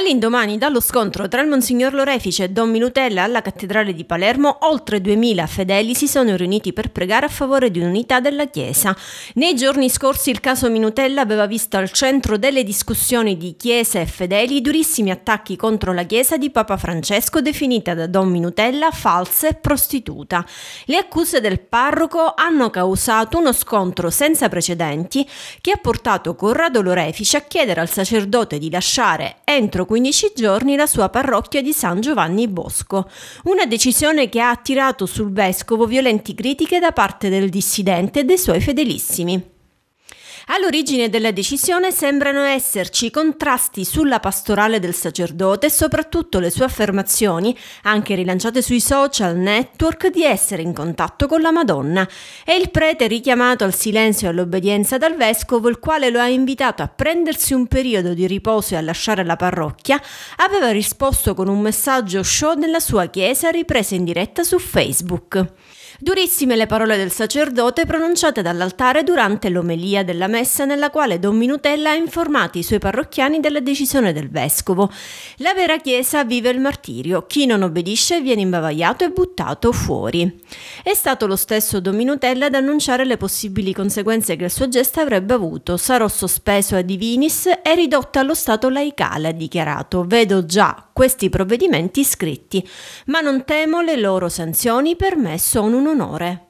All'indomani dallo scontro tra il Monsignor Lorefice e Don Minutella alla cattedrale di Palermo, oltre 2000 fedeli si sono riuniti per pregare a favore di un'unità della Chiesa. Nei giorni scorsi il caso Minutella aveva visto al centro delle discussioni di Chiesa e fedeli durissimi attacchi contro la Chiesa di Papa Francesco, definita da Don Minutella falsa e prostituta. Le accuse del parroco hanno causato uno scontro senza precedenti che ha portato Corrado Lorefice a chiedere al sacerdote di lasciare entro 15 giorni la sua parrocchia di San Giovanni Bosco. Una decisione che ha attirato sul vescovo violenti critiche da parte del dissidente e dei suoi fedelissimi. All'origine della decisione sembrano esserci contrasti sulla pastorale del sacerdote e soprattutto le sue affermazioni, anche rilanciate sui social network, di essere in contatto con la Madonna. E il prete richiamato al silenzio e all'obbedienza dal vescovo, il quale lo ha invitato a prendersi un periodo di riposo e a lasciare la parrocchia, aveva risposto con un messaggio show della sua chiesa ripresa in diretta su Facebook. Durissime le parole del sacerdote pronunciate dall'altare durante l'omelia della messa nella quale Don Minutella ha informato i suoi parrocchiani della decisione del vescovo. La vera Chiesa vive il martirio, chi non obbedisce viene imbavagliato e buttato fuori. È stato lo stesso Don Minutella ad annunciare le possibili conseguenze che il suo gesto avrebbe avuto. Sarò sospeso a divinis e ridotto allo stato laicale, ha dichiarato. Vedo già questi provvedimenti scritti, ma non temo le loro sanzioni per me sono un onore.